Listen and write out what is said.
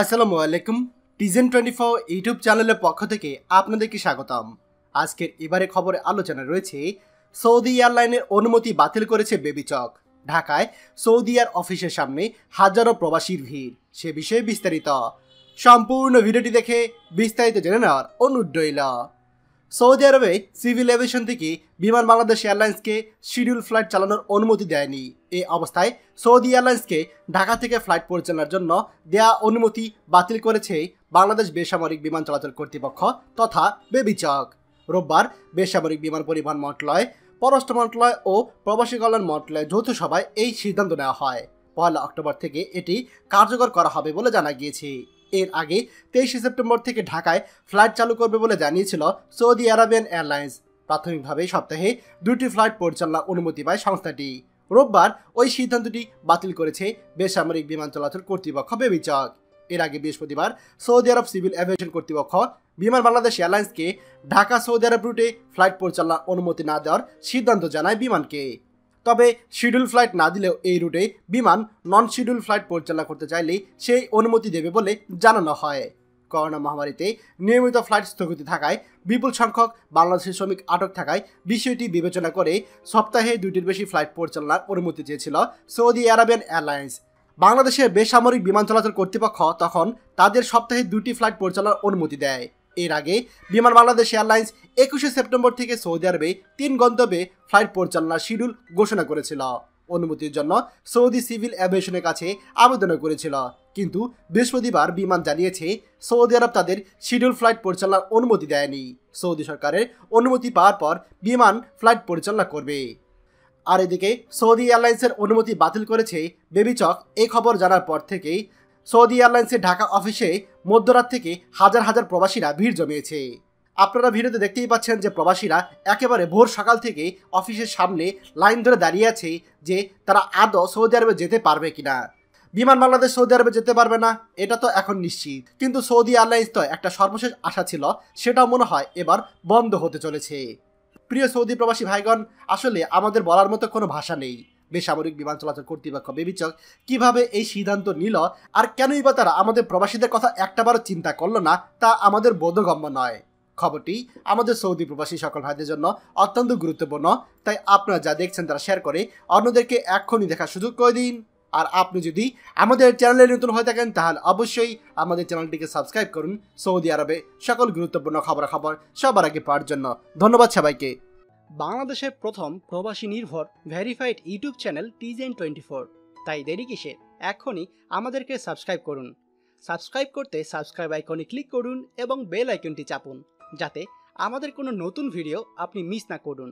আসসালামু আলাইকুম টিজেন twenty four YouTube চ্যানেলের পক্ষ থেকে আপনাদেরকে স্বাগতম আজকের এবারে খবরে আলোচনা রয়েছে সৌদি এয়ারলাইনের অনুমতি বাতিল করেছে বেবিচক ঢাকায় সৌদি এয়ার অফিসের সামনে হাজারো প্রবাসীর ভিড় সে বিষয়ে বিস্তারিত সম্পূর্ণ ভিডিওটি দেখে বিস্তারিত জেনে নেওয়ার অনুরোধ রইল সৌদি আরবে সিভিল এভিয়েশন থেকে বিমান বাংলাদেশ এয়ারলাইন্সকে শিডিউল ফ্লাইট চালানোর অনুমতি দেয়নি এই অবস্থায় সৌদি এয়ারলাইন্সকে ঢাকা থেকে ফ্লাইট পরিচালনার জন্য দেয়া অনুমতি বাতিল করেছে বাংলাদেশ বেসামরিক বিমান চলাচল কর্তৃপক্ষ তথা বেবিচক রোববার বেসামরিক বিমান পরিবহন মন্ত্রণালয় পররাষ্ট্র মন্ত্রণালয় ও প্রবাসী কল্যাণ মন্ত্রণালয়ের যৌথ সভায় এই সিদ্ধান্ত নেওয়া হয় পয়লা অক্টোবর থেকে এটি কার্যকর করা হবে বলে জানা গিয়েছে এর আগে তেইশে সেপ্টেম্বর থেকে ঢাকায় ফ্লাইট চালু করবে বলে জানিয়েছিল সৌদি আরবিয়ান এয়ারলাইন্স প্রাথমিকভাবে সপ্তাহে দুটি ফ্লাইট পরিচালনার অনুমতি পায় সংস্থাটি রোববার ওই সিদ্ধান্তটি বাতিল করেছে বেসামরিক বিমান চলাচল কর্তৃপক্ষ বেবিচক এর আগে বৃহস্পতিবার সৌদি আরব সিভিল এভিয়েশন কর্তৃপক্ষ বিমান বাংলাদেশ এয়ারলাইন্সকে ঢাকা সৌদি আরব রুটে ফ্লাইট পরিচালনার অনুমতি না দেওয়ার সিদ্ধান্ত জানায় বিমানকে তবে শিডিউল ফ্লাইট না দিলেও এই রুটে বিমান নন শিডিউল ফ্লাইট পরিচালনা করতে চাইলেই সেই অনুমতি দেবে বলে জানানো হয় করোনা মহামারীতে নিয়মিত ফ্লাইট স্থগিত থাকায় বিপুল সংখ্যক বাংলাদেশের শ্রমিক আটক থাকায় বিষয়টি বিবেচনা করে সপ্তাহে দুইটির বেশি ফ্লাইট পরিচালনার অনুমতি চেয়েছিল সৌদি আরবিয়ান এয়ারলাইন্স বাংলাদেশের বেসামরিক বিমান চলাচল কর্তৃপক্ষ তখন তাদের সপ্তাহে দুটি ফ্লাইট পরিচালনার অনুমতি দেয় এর আগে বিমান বাংলাদেশ এয়ারলাইন্স একুশে সেপ্টেম্বর থেকে সৌদি আরবে তিন গন্তব্যে ফ্লাইট পরিচালনার শিডিউল ঘোষণা করেছিল অনুমতির জন্য সৌদি সিভিল অ্যাভিয়েশনের কাছে আবেদন করেছিল কিন্তু বৃহস্পতিবার বিমান জানিয়েছে সৌদি আরব তাদের শিডিউল ফ্লাইট পরিচালনার অনুমতি দেয়নি সৌদি সরকারের অনুমতি পাওয়ার পর বিমান ফ্লাইট পরিচালনা করবে আর এদিকে সৌদি এয়ারলাইন্সের অনুমতি বাতিল করেছে বেবিচক এই খবর জানার পর থেকেই সৌদি এয়ারলাইন্সের ঢাকা অফিসে মধ্যরাত থেকে হাজার হাজার প্রবাসীরা ভিড় জমিয়েছে আপনারা ভিডিওতে দেখতেই পাচ্ছেন যে প্রবাসীরা একেবারে ভোর সকাল থেকে অফিসের সামনে লাইন ধরে দাঁড়িয়ে আছে যে তারা আদৌ সৌদি আরবে যেতে পারবে কিনা বিমান বাংলাদেশ সৌদি আরবে যেতে পারবে না এটা তো এখন নিশ্চিত কিন্তু সৌদি এয়ারলাইন্স তো একটা সর্বশেষ আশা ছিল সেটাও মনে হয় এবার বন্ধ হতে চলেছে প্রিয় সৌদি প্রবাসী ভাইগণ আসলে আমাদের বলার মতো কোনো ভাষা নেই বেসামরিক বিমান চলাচল কর্তৃপক্ষ বিবেচক কিভাবে এই সিদ্ধান্ত নিল আর কেনই বা তারা আমাদের প্রবাসীদের কথা একটাবারও চিন্তা করলো না তা আমাদের বোধগম্য নয় খবরটি আমাদের সৌদি প্রবাসী সকল ভাইদের জন্য অত্যন্ত গুরুত্বপূর্ণ তাই আপনারা যা দেখছেন তারা শেয়ার করে অন্যদেরকে এক্ষুনি দেখার সুযোগ করে দিন আর আপনি যদি আমাদের চ্যানেলে নতুন হয়ে থাকেন তাহলে অবশ্যই আমাদের চ্যানেলটিকে সাবস্ক্রাইব করুন সৌদি আরবে সকল গুরুত্বপূর্ণ খবরাখবর সবার আগে পাওয়ার জন্য ধন্যবাদ সবাইকে বাংলাদেশের প্রথম প্রবাসী নির্ভর ভেরিফাইড ইউটিউব চ্যানেল টিজেন টোয়েন্টি ফোর তাই দেরি কিসে এখনই আমাদেরকে সাবস্ক্রাইব করুন সাবস্ক্রাইব করতে সাবস্ক্রাইব আইকনে ক্লিক করুন এবং বেল আইকনটি চাপুন যাতে আমাদের কোনো নতুন ভিডিও আপনি মিস না করুন